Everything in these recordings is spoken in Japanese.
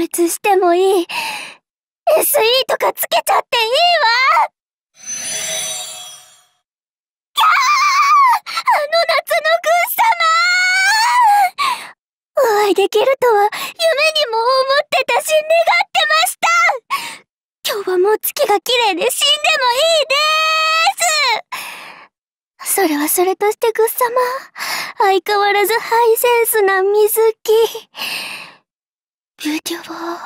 滅してもいい。SE とかつけちゃっていいわキャーあの夏のグ軍様お会いできるとは夢にも思ってたし願ってました今日はもう月が綺麗で死んでもいいですそれはそれとしてグッ様相変わらずハイセンスな水着ビューティフォー、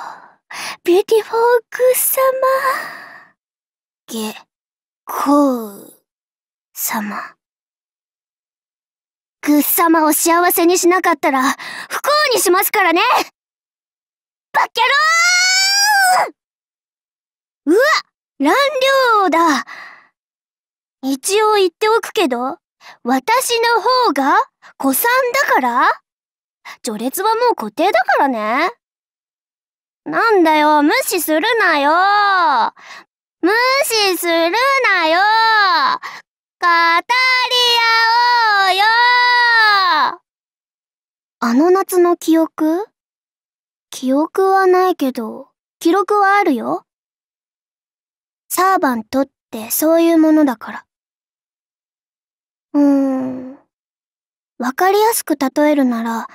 ビューティフォーグ様。げ、こう、様。グッ様を幸せにしなかったら、不幸にしますからねバキャローうわ乱領だ一応言っておくけど、私の方が古参だから序列はもう固定だからね。なんだよ、無視するなよ無視するなよ語り合おうよあの夏の記憶記憶はないけど、記録はあるよ。サーバントってそういうものだから。うーん。わかりやすく例えるなら、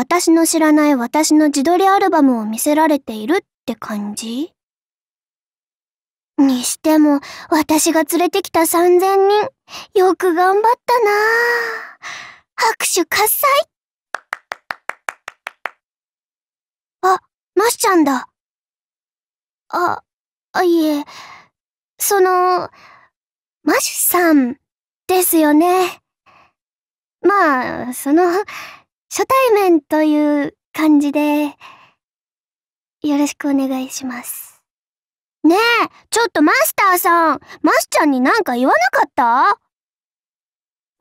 私の知らない私の自撮りアルバムを見せられているって感じにしても、私が連れてきた3000人、よく頑張ったな拍手喝采あ、マシちゃんだ。あ、あいえ、その、マシュさんですよね。まあ、その、初対面という感じで、よろしくお願いします。ねえ、ちょっとマスターさん、マスちゃんになんか言わなかった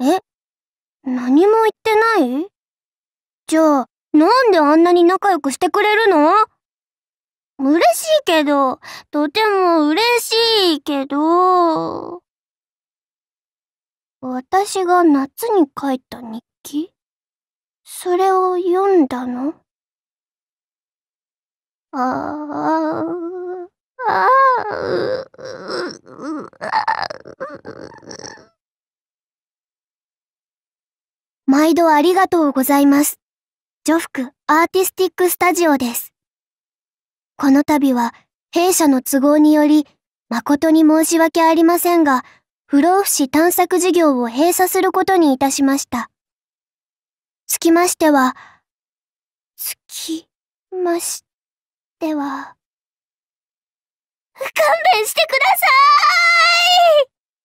え何も言ってないじゃあ、なんであんなに仲良くしてくれるの嬉しいけど、とても嬉しいけど、私が夏に書いた日記それを読んだのああ、ああ、毎度ありがとうございます。ジョフクアーティスティックスタジオです。この度は弊社の都合により誠に申し訳ありませんが、不老不死探索事業を閉鎖することにいたしました。つきましては、つきましては、勘弁してくださーい